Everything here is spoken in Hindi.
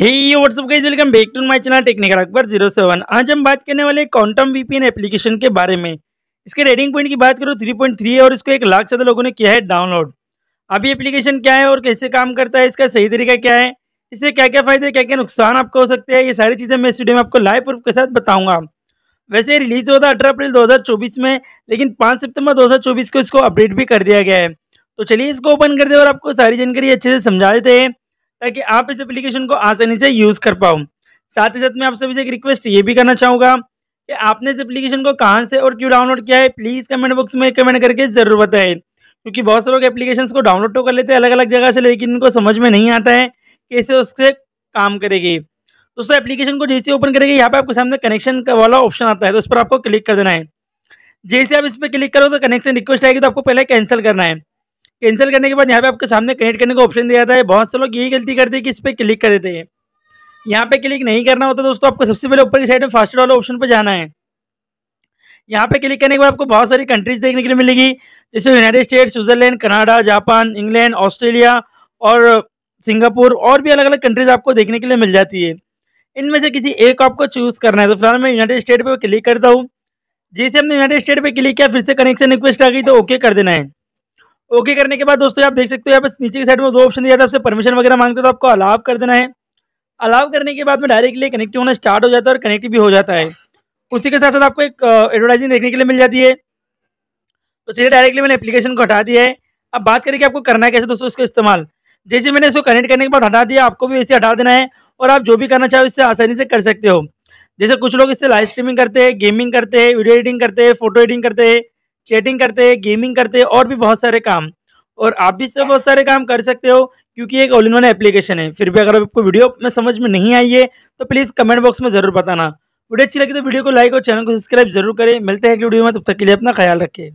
WhatsApp welcome back to my channel technical Akbar zero seven आज हम बात करने वाले क्वांटम वीपीएन एप्लीकेशन के बारे में इसके रेडिंग पॉइंट की बात करो थ्री है और इसको एक लाख से लोगों ने किया है डाउनलोड अभी एप्लीकेशन क्या है और कैसे काम करता है इसका सही तरीका क्या है इससे क्या क्या फ़ायदे क्या क्या नुकसान आपको हो सकते हैं ये सारी चीज़ें मैं इस वीडियो में आपको लाइव प्रूफ के साथ बताऊँगा वैसे रिलीज़ हुआ था अठारह अप्रैल दो में लेकिन पाँच सितम्बर दो को इसको अपडेट भी कर दिया गया है तो चलिए इसको ओपन कर दे और आपको सारी जानकारी अच्छे से समझा देते हैं ताकि आप इस एप्लीकेशन को आसानी से यूज़ कर पाओ साथ ही साथ मैं आप सभी से एक रिक्वेस्ट ये भी करना चाहूँगा कि आपने इस एप्लीकेशन को कहाँ से और क्यों डाउनलोड किया है प्लीज़ कमेंट बॉक्स में कमेंट करके ज़रूर बताएं क्योंकि बहुत से लोग एप्लीकेशन को डाउनलोड तो कर लेते हैं अलग अलग जगह से लेकिन इनको समझ में नहीं आता है कैसे उससे काम करेगी दोस्तों एप्लीकेशन को जैसे ओपन करेगी यहाँ पे आपके सामने कनेक्शन का वाला ऑप्शन आता है तो उस पर आपको क्लिक कर देना है जैसे आप इस पर क्लिक करो तो कनेक्शन रिक्वेस्ट आएगी तो आपको पहले कैंसिल करना है कैंसिल करने के बाद यहाँ पे आपके सामने कनेक्ट करने का ऑप्शन दिया जाता है बहुत से लोग यही गलती करते हैं कि इस पर क्लिक कर देते हैं यहाँ पे क्लिक नहीं करना होता दोस्तों आपको सबसे पहले ऊपर की साइड में फास्ट वाले ऑप्शन पर जाना है यहाँ पे क्लिक करने के बाद आपको बहुत सारी कंट्रीज देखने के लिए मिलेगी जैसे United States Switzerland Canada Japan England Australia और सिंगापुर और भी अलग अलग कंट्रीज आपको देखने के लिए मिल जाती है इनमें से किसी एक आपको चूज़ करना है तो फिलहाल मैं यूनाइटेड स्टेट पर क्लिक करता हूँ जैसे हमने यूनाइटेड स्टेट पर क्लिक किया फिर से कनेक्शन रिक्वेस्ट आ गई तो ओके कर देना है ओके करने के बाद दोस्तों आप देख सकते हो यहाँ पे नीचे की साइड में दो ऑप्शन दिया था आपसे परमिशन वगैरह मांगते तो आपको अलाव कर देना है अलाव करने के बाद में डायरेक्टली कनेक्टिव होना स्टार्ट हो जाता है और कनेक्टिव भी हो जाता है उसी के साथ साथ आपको एक एडवर्टाइजिंग देखने के लिए मिल जाती है तो चलिए डायरेक्टली मैंने एप्लीकेशन को हटा दिया है अब बात करें कि आपको करना है कैसे दोस्तों इसका इस्तेमाल जैसे मैंने इसको कनेक्ट करने के बाद हटा दिया आपको भी वैसे हटा देना है और आप जो भी करना चाहो इससे आसानी से कर सकते हो जैसे कुछ लोग इससे लाइव स्ट्रीमिंग करते हैं गेमिंग करते हैं वीडियो एडिटिंग करते हैं फोटो एडिटिंग करते हैं चैटिंग करते हैं गेमिंग करते हैं और भी बहुत सारे काम और आप भी इससे बहुत सारे काम कर सकते हो क्योंकि एक ऑल इन वन एप्लीकेशन है फिर भी अगर आपको वीडियो में समझ में नहीं आई है तो प्लीज़ कमेंट बॉक्स में ज़रूर बताना वीडियो अच्छी लगी तो वीडियो को लाइक और चैनल को सब्सक्राइब जरूर करें मिलते हैं कि वीडियो में तब तक के लिए अपना ख्याल रखें